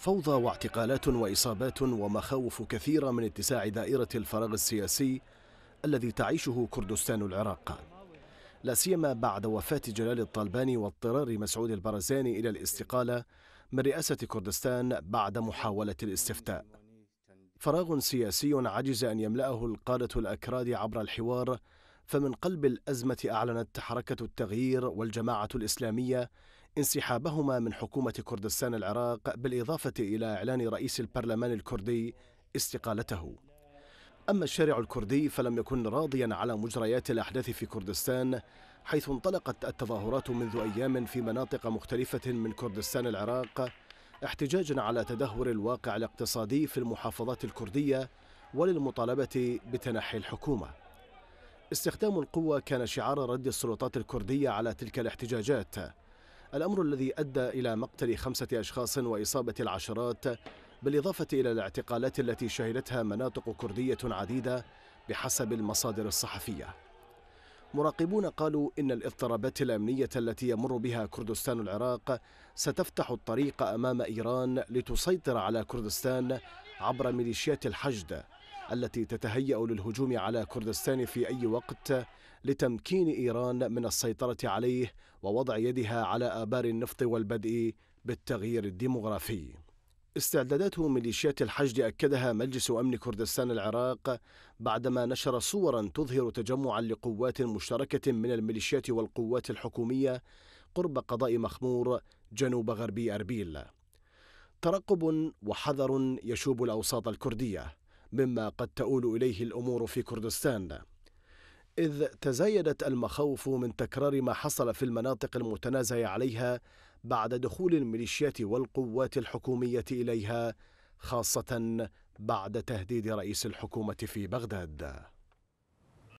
فوضى واعتقالات واصابات ومخاوف كثيره من اتساع دائره الفراغ السياسي الذي تعيشه كردستان العراق لا سيما بعد وفاه جلال الطالباني واضطرار مسعود البرزاني الى الاستقاله من رئاسه كردستان بعد محاوله الاستفتاء فراغ سياسي عجز ان يملاه القاده الاكراد عبر الحوار فمن قلب الازمه اعلنت حركه التغيير والجماعه الاسلاميه انسحابهما من حكومة كردستان العراق بالإضافة إلى إعلان رئيس البرلمان الكردي استقالته أما الشارع الكردي فلم يكن راضيا على مجريات الأحداث في كردستان حيث انطلقت التظاهرات منذ أيام في مناطق مختلفة من كردستان العراق احتجاجا على تدهور الواقع الاقتصادي في المحافظات الكردية وللمطالبة بتنحي الحكومة استخدام القوة كان شعار رد السلطات الكردية على تلك الاحتجاجات الأمر الذي أدى إلى مقتل خمسة أشخاص وإصابة العشرات بالإضافة إلى الاعتقالات التي شهدتها مناطق كردية عديدة بحسب المصادر الصحفية مراقبون قالوا إن الاضطرابات الأمنية التي يمر بها كردستان العراق ستفتح الطريق أمام إيران لتسيطر على كردستان عبر ميليشيات الحشد التي تتهيأ للهجوم على كردستان في أي وقت لتمكين إيران من السيطرة عليه ووضع يدها على آبار النفط والبدء بالتغيير الديمغرافي استعدادات ميليشيات الحشد أكدها مجلس أمن كردستان العراق بعدما نشر صورا تظهر تجمعا لقوات مشتركة من الميليشيات والقوات الحكومية قرب قضاء مخمور جنوب غربي أربيل ترقب وحذر يشوب الأوساط الكردية مما قد تؤول اليه الامور في كردستان اذ تزايدت المخاوف من تكرار ما حصل في المناطق المتنازع عليها بعد دخول الميليشيات والقوات الحكوميه اليها خاصه بعد تهديد رئيس الحكومه في بغداد